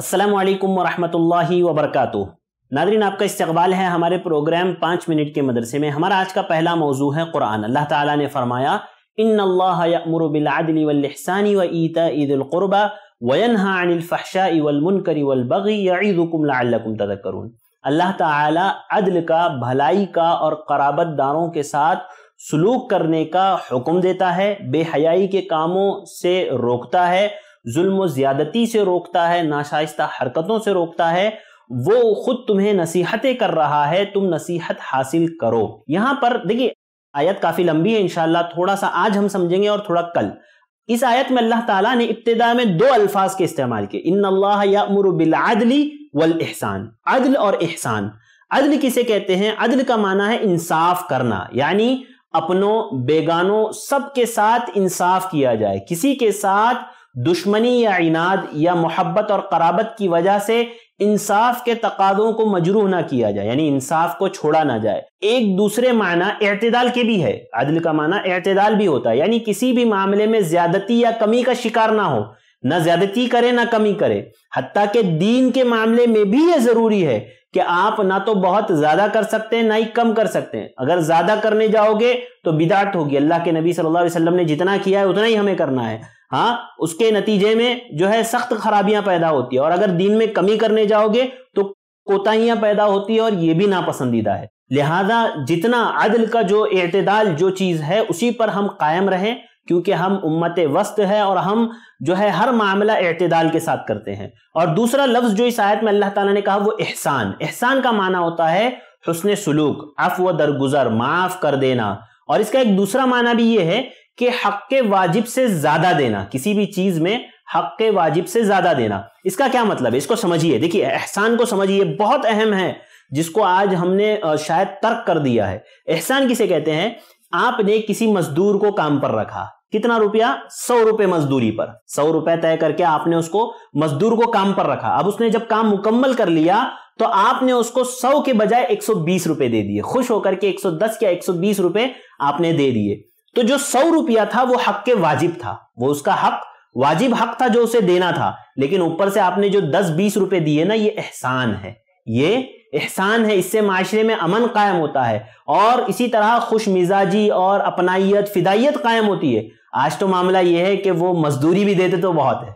अस्सलाम वालेकुम वरहमतुल्लाहि वबरकातु नादरीन आपका इस्तकबाल है हमारे प्रोग्राम पाँच मिनट के मदरसे में हमारा आज का पहला मौजू है कुरान अल्लाह ताला ने फरमाया इन अल्लाहमरबिलदली वलहसानी व ईता ईदुल्क़ुरबा वनहा अनिलफ़ाशा वलमनकरी वलबगी यदुकुम लकुम तदकरून अल्लाह ताला अदल का भलाई का और कराबत दारों के साथ सलूक करने का हुक्म देता है बेहयाई के कामों से रोकता है जुल्म ज़्यादती से रोकता है नाशाइस्ता हरकतों से रोकता है वो खुद तुम्हें नसीहतें कर रहा है तुम नसीहत हासिल करो यहां पर देखिए आयत काफ़ी लंबी है इनशाला थोड़ा सा आज हम समझेंगे और थोड़ा कल इस आयत में अल्लाह ताला ने इब्तदा में दो अल्फाज के इस्तेमाल किए इन अल्लाह वल एहसान अदल और एहसान अदल किसे कहते हैं अदल का माना है इंसाफ करना यानी अपनों बेगानों सबके साथ इंसाफ किया जाए किसी के साथ दुश्मनी या इनाद या मोहब्बत और कराबत की वजह से इंसाफ के तकादों को मजरूह ना किया जाए यानी इंसाफ को छोड़ा ना जाए एक दूसरे माना एतदाल के भी है अदल का माना एतदाल भी होता है यानी किसी भी मामले में ज्यादती या कमी का शिकार ना हो ना ज्यादती करे ना कमी करे हती के दीन के मामले में भी यह जरूरी है कि आप ना तो बहुत ज्यादा कर सकते हैं ना ही कम कर सकते हैं अगर ज्यादा करने जाओगे तो बिदाट होगी अल्लाह के नबी सल्लल्लाहु अलैहि वसल्लम ने जितना किया है उतना ही हमें करना है हाँ उसके नतीजे में जो है सख्त खराबियां पैदा होती है और अगर दिन में कमी करने जाओगे तो कोताहियां पैदा होती है और ये भी नापसंदीदा है लिहाजा जितना अदल का जो अतदाल जो चीज़ है उसी पर हम कायम रहें क्योंकि हम उम्मत वस्त है और हम जो है हर मामला अतदाल के साथ करते हैं और दूसरा लफ्ज़ जो इस आयत में अल्लाह ताला ने कहा वो एहसान एहसान का माना होता है हसन सलूक अफ व दरगुजर माफ़ कर देना और इसका एक दूसरा माना भी ये है कि हक के वाजिब से ज्यादा देना किसी भी चीज में हक के वाजिब से ज्यादा देना इसका क्या मतलब है इसको समझिए देखिए एहसान को समझिए बहुत अहम है जिसको आज हमने शायद तर्क कर दिया है एहसान किसे कहते हैं आपने किसी मजदूर को काम पर रखा कितना रुपया सौ रुपए मजदूरी पर सौ रुपए तय करके आपने उसको मजदूर को काम पर रखा अब उसने जब काम मुकम्मल कर लिया तो आपने उसको सौ के बजाय एक सौ बीस रुपए दे दिए खुश होकर के एक सौ दस या एक सौ बीस रुपए आपने दे दिए तो जो सौ रुपया था वो हक के वाजिब था वो उसका हक वाजिब हक था जो उसे देना था लेकिन ऊपर से आपने जो दस बीस रुपए दिए ना ये एहसान है ये एहसान है इससे माशरे में अमन कायम होता है और इसी तरह खुश मिजाजी और अपनाइत फिदाइत कायम होती है आज तो मामला यह है कि वो मजदूरी भी देते तो बहुत है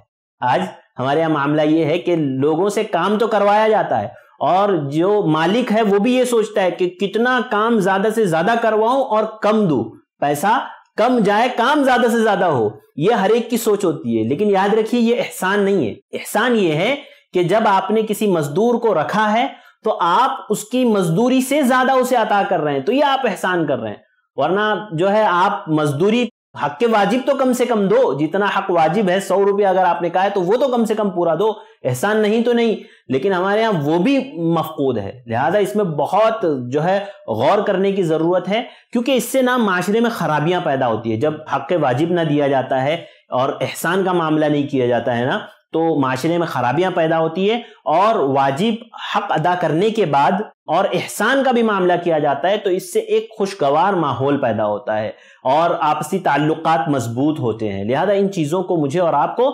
आज हमारे यहाँ मामला ये है कि लोगों से काम तो करवाया जाता है और जो मालिक है वो भी ये सोचता है कि कितना काम ज्यादा से ज्यादा करवाऊं और कम दूं पैसा कम जाए काम ज्यादा से ज्यादा हो यह हर एक की सोच होती है लेकिन याद रखिए यह एहसान नहीं है एहसान यह है कि जब आपने किसी मजदूर को रखा है तो आप उसकी मजदूरी से ज्यादा उसे अता कर रहे हैं तो यह आप एहसान कर रहे हैं वरना जो है आप मजदूरी हक के वाजिब तो कम से कम दो जितना हक वाजिब है सौ रुपया अगर आपने कहा है तो वो तो कम से कम पूरा दो एहसान नहीं तो नहीं लेकिन हमारे यहाँ वो भी मफकूद है लिहाजा इसमें बहुत जो है गौर करने की ज़रूरत है क्योंकि इससे ना माशरे में खराबियां पैदा होती है जब हक वाजिब ना दिया जाता है और एहसान का मामला नहीं किया जाता है ना तो माशरे में खराबियां पैदा होती है और वाजिब हक अदा करने के बाद और एहसान का भी मामला किया जाता है तो इससे एक खुशगवार माहौल पैदा होता है और आपसी ताल्लुक मजबूत होते हैं लिहाजा इन चीज़ों को मुझे और आपको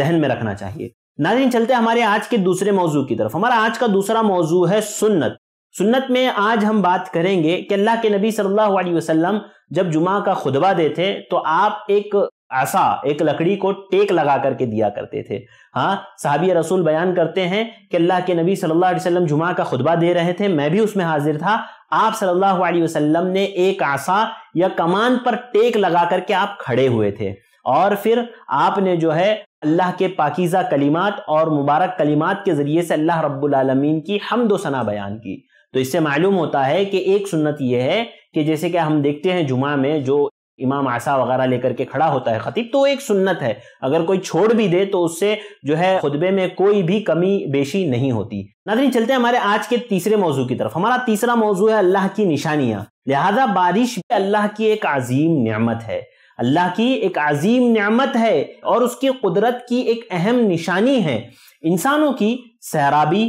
जहन में रखना चाहिए नाजिन चलते हमारे आज के दूसरे मौजू की तरफ हमारा आज का दूसरा मौजू है सुन्नत सुन्नत में आज हम बात करेंगे कि अल्लाह के नबी सल्लल्लाहु अलैहि वसल्लम जब जुमा का खुतबा देते तो आप एक आशा एक लकड़ी को टेक लगा करके दिया करते थे हाँ साहबी रसूल बयान करते हैं कि अल्लाह के नबी सल्लल्लाहु अलैहि वसल्लम जुमा का खुतबा दे रहे थे मैं भी उसमें हाजिर था आप सल्लल्लाहु अलैहि वसल्लम ने एक आसा या कमान पर टेक लगा करके आप खड़े हुए थे और फिर आपने जो है अल्लाह के पाकिज़ा कलीमात और मुबारक कलीमात के ज़रिए से अल्लाह रब्बुलमीन की हमदोसना सना बयान की तो इससे मालूम होता है कि एक सुन्नत यह है कि जैसे कि हम देखते हैं जुमा में जो इमाम आसा वगैरह लेकर के खड़ा होता है खतीब तो एक सुन्नत है अगर कोई छोड़ भी दे तो उससे जो है खुतबे में कोई भी कमी बेशी नहीं होती नादरी चलते हैं हमारे आज के तीसरे मौजू की तरफ हमारा तीसरा मौजू है अल्लाह की निशानियां लिहाजा बारिश भी अल्लाह की एक अजीम नियामत है अल्लाह की एक अजीम नियामत है और उसकी कुदरत की एक अहम निशानी है इंसानों की सहराबी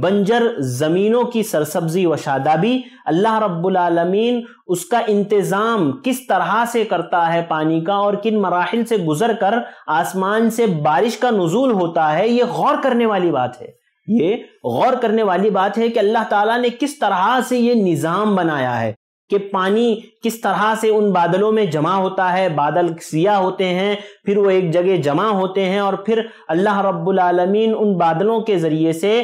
बंजर ज़मीनों की सरसब्जी व शादाबी अल्लाह रब्बुल रबालमीन उसका इंतज़ाम किस तरह से करता है पानी का और किन मराहल से गुजर कर आसमान से बारिश का नजूल होता है ये गौर करने वाली बात है ये गौर करने वाली बात है कि अल्लाह ताला ने किस तरह से ये निज़ाम बनाया है कि पानी किस तरह से उन बादलों में जमा होता है बादल सिया होते हैं फिर वो एक जगह जमा होते हैं और फिर अल्लाह रब्बुल रबालमीन उन बादलों के ज़रिए से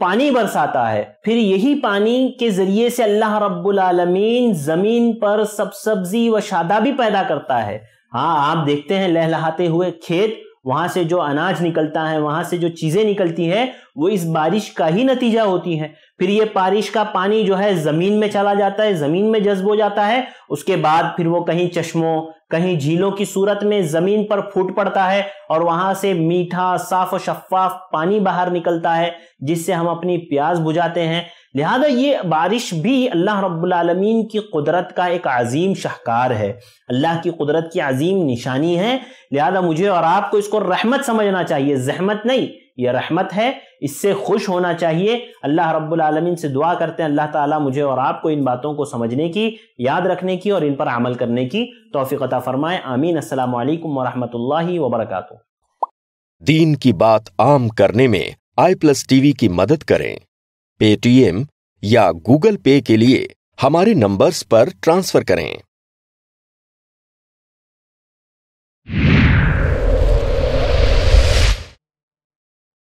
पानी बरसाता है फिर यही पानी के जरिए से अल्लाह रब्बुल आलमीन जमीन पर सब सब्जी व शादा भी पैदा करता है हाँ आप देखते हैं लहलहाते हुए खेत वहां से जो अनाज निकलता है वहां से जो चीजें निकलती हैं वो इस बारिश का ही नतीजा होती है फिर ये बारिश का पानी जो है जमीन में चला जाता है जमीन में जज्ब हो जाता है उसके बाद फिर वो कहीं चश्मों कहीं झीलों की सूरत में जमीन पर फूट पड़ता है और वहां से मीठा साफ शफाफ पानी बाहर निकलता है जिससे हम अपनी प्याज बुझाते हैं लिहाजा ये बारिश भी अल्लाह रब्लमीन की कुदरत का एक अजीम शाहकार है अल्लाह की कुदरत की अजीम निशानी है लिहाजा मुझे और आपको इसको रहमत समझना चाहिए जहमत नहीं यह रहमत है इससे खुश होना चाहिए अल्लाह रब्बुल आलमीन से दुआ करते हैं अल्लाह ताला मुझे और आपको इन बातों को समझने की याद रखने की और इन पर अमल करने की तोफ़ीक़ता फरमाए आमीन अल्लाम वरहमल वबरक दीन की बात आम करने में आई प्लस टीवी की मदद करें पेटीएम या गूगल पे के लिए हमारे नंबर्स पर ट्रांसफ़र करें